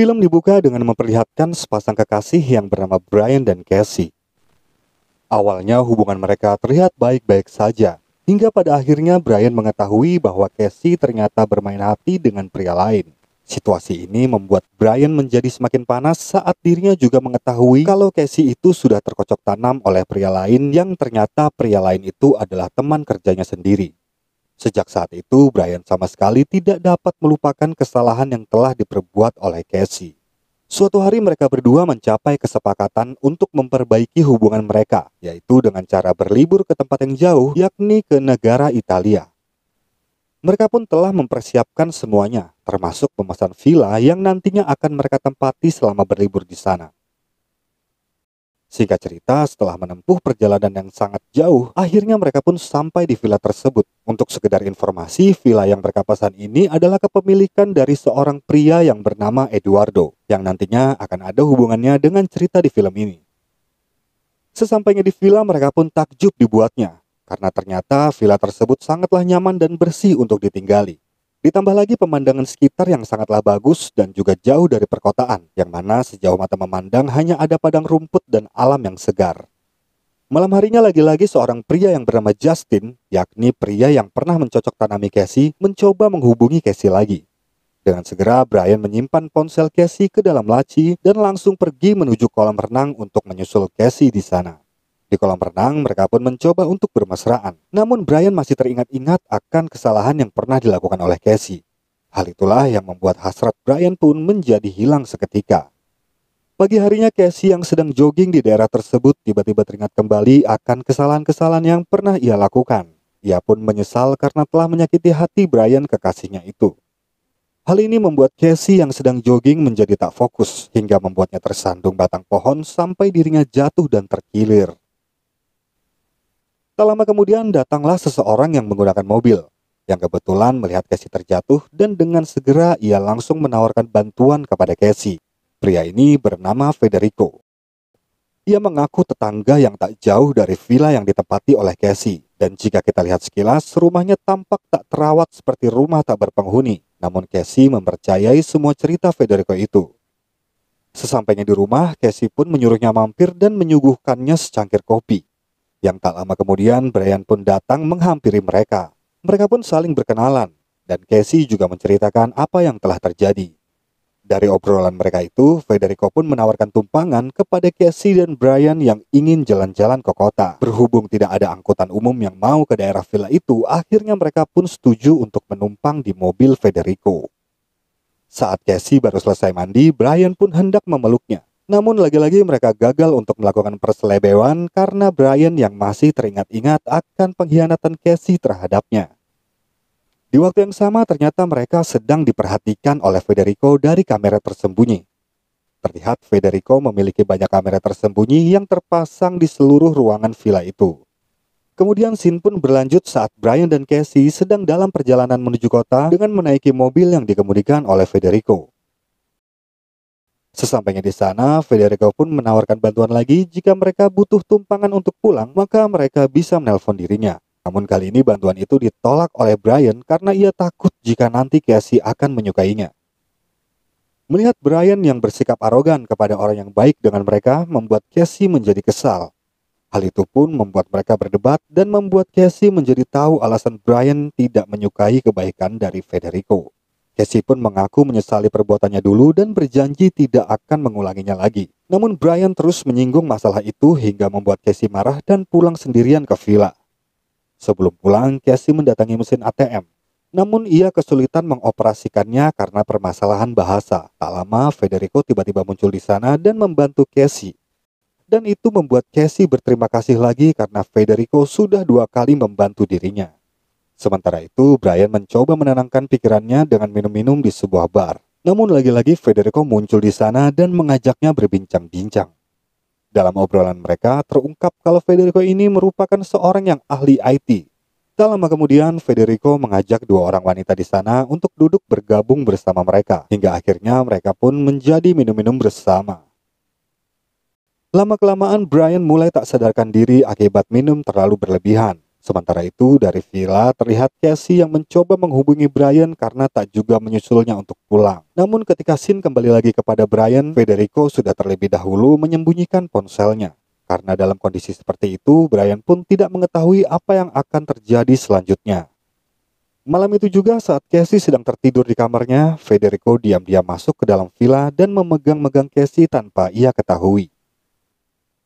Film dibuka dengan memperlihatkan sepasang kekasih yang bernama Brian dan Cassie. Awalnya hubungan mereka terlihat baik-baik saja, hingga pada akhirnya Brian mengetahui bahwa Cassie ternyata bermain hati dengan pria lain. Situasi ini membuat Brian menjadi semakin panas saat dirinya juga mengetahui kalau Cassie itu sudah terkocok tanam oleh pria lain yang ternyata pria lain itu adalah teman kerjanya sendiri. Sejak saat itu, Brian sama sekali tidak dapat melupakan kesalahan yang telah diperbuat oleh Casey. Suatu hari mereka berdua mencapai kesepakatan untuk memperbaiki hubungan mereka, yaitu dengan cara berlibur ke tempat yang jauh, yakni ke negara Italia. Mereka pun telah mempersiapkan semuanya, termasuk pemesan villa yang nantinya akan mereka tempati selama berlibur di sana. Singkat cerita, setelah menempuh perjalanan yang sangat jauh, akhirnya mereka pun sampai di villa tersebut. Untuk sekedar informasi, villa yang berkapasan ini adalah kepemilikan dari seorang pria yang bernama Eduardo, yang nantinya akan ada hubungannya dengan cerita di film ini. Sesampainya di villa, mereka pun takjub dibuatnya, karena ternyata villa tersebut sangatlah nyaman dan bersih untuk ditinggali. Ditambah lagi pemandangan sekitar yang sangatlah bagus dan juga jauh dari perkotaan, yang mana sejauh mata memandang hanya ada padang rumput dan alam yang segar. Malam harinya lagi-lagi seorang pria yang bernama Justin, yakni pria yang pernah mencocok tanami Casey, mencoba menghubungi Casey lagi. Dengan segera, Brian menyimpan ponsel Casey ke dalam laci dan langsung pergi menuju kolam renang untuk menyusul Casey di sana. Di kolam renang, mereka pun mencoba untuk bermesraan. Namun Brian masih teringat-ingat akan kesalahan yang pernah dilakukan oleh Casey. Hal itulah yang membuat hasrat Brian pun menjadi hilang seketika. Pagi harinya Casey yang sedang jogging di daerah tersebut tiba-tiba teringat kembali akan kesalahan-kesalahan yang pernah ia lakukan. Ia pun menyesal karena telah menyakiti hati Brian kekasihnya itu. Hal ini membuat Casey yang sedang jogging menjadi tak fokus hingga membuatnya tersandung batang pohon sampai dirinya jatuh dan terkilir. Tak lama kemudian datanglah seseorang yang menggunakan mobil, yang kebetulan melihat Casey terjatuh dan dengan segera ia langsung menawarkan bantuan kepada Casey. Pria ini bernama Federico. Ia mengaku tetangga yang tak jauh dari villa yang ditempati oleh Casey. Dan jika kita lihat sekilas, rumahnya tampak tak terawat seperti rumah tak berpenghuni. Namun Casey mempercayai semua cerita Federico itu. Sesampainya di rumah, Casey pun menyuruhnya mampir dan menyuguhkannya secangkir kopi. Yang tak lama kemudian, Brian pun datang menghampiri mereka. Mereka pun saling berkenalan, dan Casey juga menceritakan apa yang telah terjadi. Dari obrolan mereka itu, Federico pun menawarkan tumpangan kepada Casey dan Brian yang ingin jalan-jalan ke kota. Berhubung tidak ada angkutan umum yang mau ke daerah villa itu, akhirnya mereka pun setuju untuk menumpang di mobil Federico. Saat Casey baru selesai mandi, Brian pun hendak memeluknya. Namun lagi-lagi mereka gagal untuk melakukan perselebewan karena Brian yang masih teringat-ingat akan pengkhianatan Casey terhadapnya. Di waktu yang sama ternyata mereka sedang diperhatikan oleh Federico dari kamera tersembunyi. Terlihat Federico memiliki banyak kamera tersembunyi yang terpasang di seluruh ruangan villa itu. Kemudian scene pun berlanjut saat Brian dan Casey sedang dalam perjalanan menuju kota dengan menaiki mobil yang dikemudikan oleh Federico. Sesampainya di sana, Federico pun menawarkan bantuan lagi jika mereka butuh tumpangan untuk pulang, maka mereka bisa menelpon dirinya. Namun kali ini bantuan itu ditolak oleh Brian karena ia takut jika nanti Casey akan menyukainya. Melihat Brian yang bersikap arogan kepada orang yang baik dengan mereka membuat Casey menjadi kesal. Hal itu pun membuat mereka berdebat dan membuat Casey menjadi tahu alasan Brian tidak menyukai kebaikan dari Federico. Casey pun mengaku menyesali perbuatannya dulu dan berjanji tidak akan mengulanginya lagi. Namun Brian terus menyinggung masalah itu hingga membuat Casey marah dan pulang sendirian ke villa. Sebelum pulang, Casey mendatangi mesin ATM. Namun ia kesulitan mengoperasikannya karena permasalahan bahasa. Tak lama, Federico tiba-tiba muncul di sana dan membantu Casey. Dan itu membuat Casey berterima kasih lagi karena Federico sudah dua kali membantu dirinya. Sementara itu, Brian mencoba menenangkan pikirannya dengan minum-minum di sebuah bar. Namun lagi-lagi Federico muncul di sana dan mengajaknya berbincang-bincang. Dalam obrolan mereka terungkap kalau Federico ini merupakan seorang yang ahli IT. Tak lama kemudian, Federico mengajak dua orang wanita di sana untuk duduk bergabung bersama mereka, hingga akhirnya mereka pun menjadi minum-minum bersama. Lama-kelamaan Brian mulai tak sadarkan diri akibat minum terlalu berlebihan. Sementara itu, dari villa terlihat Cassie yang mencoba menghubungi Brian karena tak juga menyusulnya untuk pulang. Namun ketika Sin kembali lagi kepada Brian, Federico sudah terlebih dahulu menyembunyikan ponselnya. Karena dalam kondisi seperti itu, Brian pun tidak mengetahui apa yang akan terjadi selanjutnya. Malam itu juga saat Cassie sedang tertidur di kamarnya, Federico diam-diam masuk ke dalam villa dan memegang-megang Cassie tanpa ia ketahui.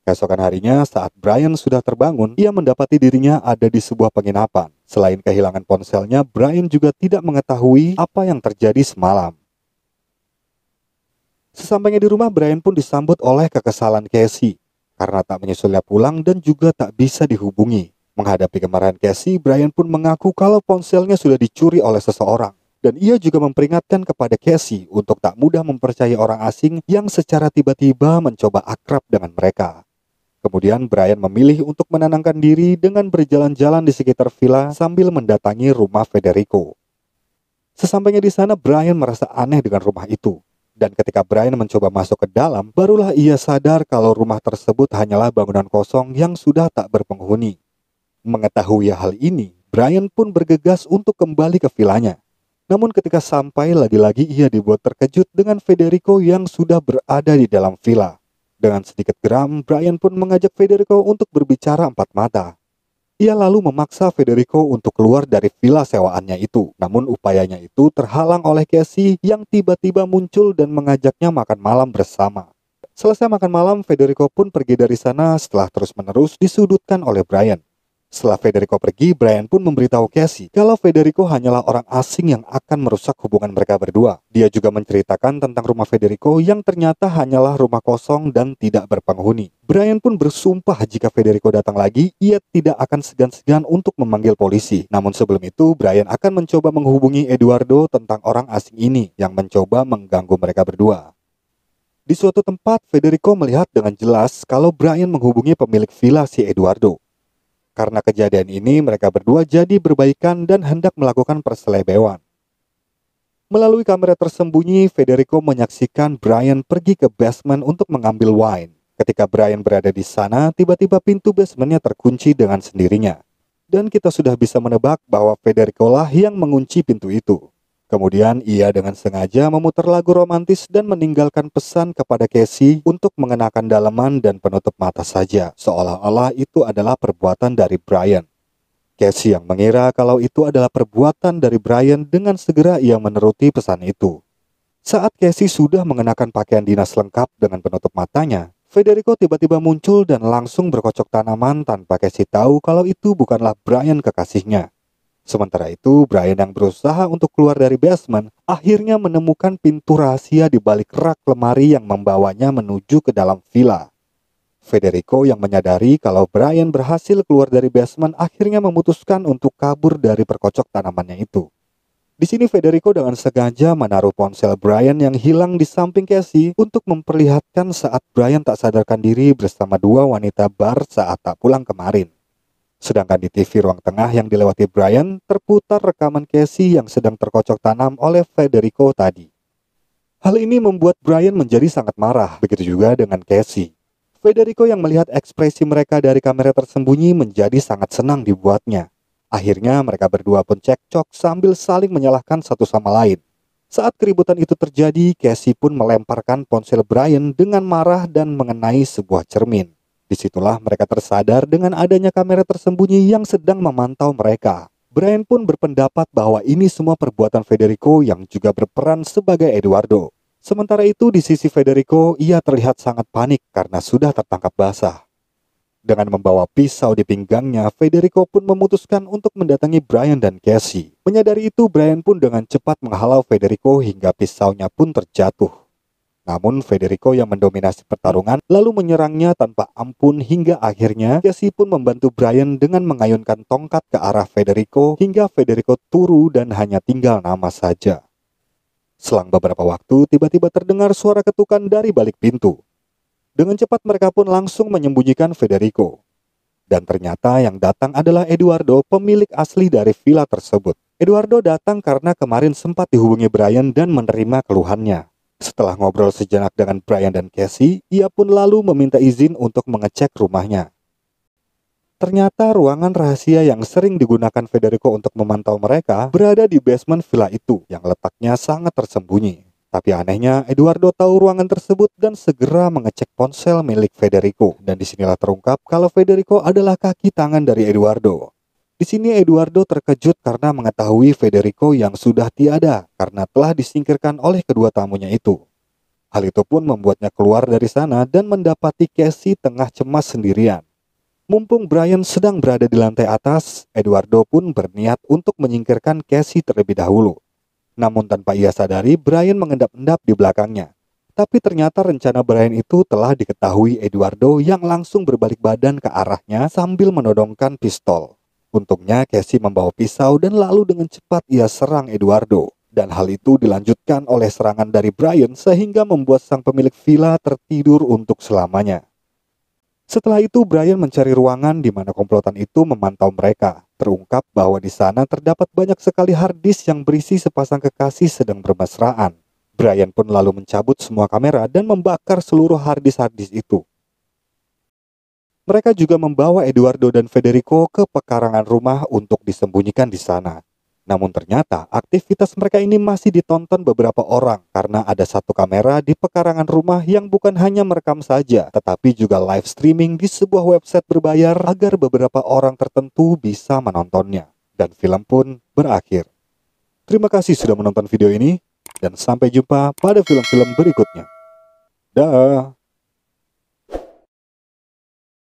Keesokan harinya, saat Brian sudah terbangun, ia mendapati dirinya ada di sebuah penginapan. Selain kehilangan ponselnya, Brian juga tidak mengetahui apa yang terjadi semalam. Sesampainya di rumah, Brian pun disambut oleh kekesalan Casey karena tak menyusulnya pulang dan juga tak bisa dihubungi. Menghadapi kemarahan Casey, Brian pun mengaku kalau ponselnya sudah dicuri oleh seseorang. Dan ia juga memperingatkan kepada Casey untuk tak mudah mempercayai orang asing yang secara tiba-tiba mencoba akrab dengan mereka. Kemudian Brian memilih untuk menenangkan diri dengan berjalan-jalan di sekitar villa sambil mendatangi rumah Federico. Sesampainya di sana, Brian merasa aneh dengan rumah itu. Dan ketika Brian mencoba masuk ke dalam, barulah ia sadar kalau rumah tersebut hanyalah bangunan kosong yang sudah tak berpenghuni. Mengetahui hal ini, Brian pun bergegas untuk kembali ke vilanya. Namun ketika sampai lagi-lagi ia dibuat terkejut dengan Federico yang sudah berada di dalam villa. Dengan sedikit geram, Brian pun mengajak Federico untuk berbicara empat mata. Ia lalu memaksa Federico untuk keluar dari villa sewaannya itu. Namun upayanya itu terhalang oleh Casey yang tiba-tiba muncul dan mengajaknya makan malam bersama. Selesai makan malam, Federico pun pergi dari sana setelah terus-menerus disudutkan oleh Brian. Setelah Federico pergi, Brian pun memberitahu Casey kalau Federico hanyalah orang asing yang akan merusak hubungan mereka berdua. Dia juga menceritakan tentang rumah Federico yang ternyata hanyalah rumah kosong dan tidak berpenghuni. Brian pun bersumpah jika Federico datang lagi, ia tidak akan segan-segan untuk memanggil polisi. Namun sebelum itu, Brian akan mencoba menghubungi Eduardo tentang orang asing ini yang mencoba mengganggu mereka berdua. Di suatu tempat, Federico melihat dengan jelas kalau Brian menghubungi pemilik villa si Eduardo. Karena kejadian ini, mereka berdua jadi berbaikan dan hendak melakukan perselebewan. Melalui kamera tersembunyi, Federico menyaksikan Brian pergi ke basement untuk mengambil wine. Ketika Brian berada di sana, tiba-tiba pintu basementnya terkunci dengan sendirinya. Dan kita sudah bisa menebak bahwa Federico lah yang mengunci pintu itu. Kemudian ia dengan sengaja memutar lagu romantis dan meninggalkan pesan kepada Casey untuk mengenakan dalaman dan penutup mata saja, seolah-olah itu adalah perbuatan dari Brian. Casey yang mengira kalau itu adalah perbuatan dari Brian dengan segera ia menuruti pesan itu. Saat Casey sudah mengenakan pakaian dinas lengkap dengan penutup matanya, Federico tiba-tiba muncul dan langsung berkocok tanaman tanpa Casey tahu kalau itu bukanlah Brian kekasihnya. Sementara itu, Brian yang berusaha untuk keluar dari basement akhirnya menemukan pintu rahasia di balik rak lemari yang membawanya menuju ke dalam villa. Federico yang menyadari kalau Brian berhasil keluar dari basement akhirnya memutuskan untuk kabur dari perkocok tanamannya itu. Di sini Federico dengan sengaja menaruh ponsel Brian yang hilang di samping Casey untuk memperlihatkan saat Brian tak sadarkan diri bersama dua wanita bar saat tak pulang kemarin. Sedangkan di TV ruang tengah yang dilewati Brian, terputar rekaman Casey yang sedang terkocok tanam oleh Federico tadi. Hal ini membuat Brian menjadi sangat marah, begitu juga dengan Casey. Federico yang melihat ekspresi mereka dari kamera tersembunyi menjadi sangat senang dibuatnya. Akhirnya mereka berdua pun cekcok sambil saling menyalahkan satu sama lain. Saat keributan itu terjadi, Casey pun melemparkan ponsel Brian dengan marah dan mengenai sebuah cermin. Disitulah mereka tersadar dengan adanya kamera tersembunyi yang sedang memantau mereka. Brian pun berpendapat bahwa ini semua perbuatan Federico yang juga berperan sebagai Eduardo. Sementara itu di sisi Federico, ia terlihat sangat panik karena sudah tertangkap basah. Dengan membawa pisau di pinggangnya, Federico pun memutuskan untuk mendatangi Brian dan Cassie. Menyadari itu, Brian pun dengan cepat menghalau Federico hingga pisaunya pun terjatuh. Namun Federico yang mendominasi pertarungan lalu menyerangnya tanpa ampun hingga akhirnya Jesse pun membantu Brian dengan mengayunkan tongkat ke arah Federico hingga Federico turu dan hanya tinggal nama saja. Selang beberapa waktu tiba-tiba terdengar suara ketukan dari balik pintu. Dengan cepat mereka pun langsung menyembunyikan Federico. Dan ternyata yang datang adalah Eduardo, pemilik asli dari villa tersebut. Eduardo datang karena kemarin sempat dihubungi Brian dan menerima keluhannya. Setelah ngobrol sejenak dengan Brian dan Cassie, ia pun lalu meminta izin untuk mengecek rumahnya. Ternyata ruangan rahasia yang sering digunakan Federico untuk memantau mereka berada di basement villa itu yang letaknya sangat tersembunyi. Tapi anehnya, Eduardo tahu ruangan tersebut dan segera mengecek ponsel milik Federico. Dan disinilah terungkap kalau Federico adalah kaki tangan dari Eduardo. Di sini Eduardo terkejut karena mengetahui Federico yang sudah tiada karena telah disingkirkan oleh kedua tamunya itu. Hal itu pun membuatnya keluar dari sana dan mendapati Casey tengah cemas sendirian. Mumpung Brian sedang berada di lantai atas, Eduardo pun berniat untuk menyingkirkan Casey terlebih dahulu. Namun tanpa ia sadari, Brian mengendap-endap di belakangnya. Tapi ternyata rencana Brian itu telah diketahui Eduardo yang langsung berbalik badan ke arahnya sambil menodongkan pistol. Untungnya Casey membawa pisau dan lalu dengan cepat ia serang Eduardo. Dan hal itu dilanjutkan oleh serangan dari Brian sehingga membuat sang pemilik villa tertidur untuk selamanya. Setelah itu Brian mencari ruangan di mana komplotan itu memantau mereka. Terungkap bahwa di sana terdapat banyak sekali harddisk yang berisi sepasang kekasih sedang bermesraan. Brian pun lalu mencabut semua kamera dan membakar seluruh harddisk-harddisk itu. Mereka juga membawa Eduardo dan Federico ke pekarangan rumah untuk disembunyikan di sana. Namun ternyata aktivitas mereka ini masih ditonton beberapa orang karena ada satu kamera di pekarangan rumah yang bukan hanya merekam saja, tetapi juga live streaming di sebuah website berbayar agar beberapa orang tertentu bisa menontonnya. Dan film pun berakhir. Terima kasih sudah menonton video ini, dan sampai jumpa pada film-film berikutnya. Dah.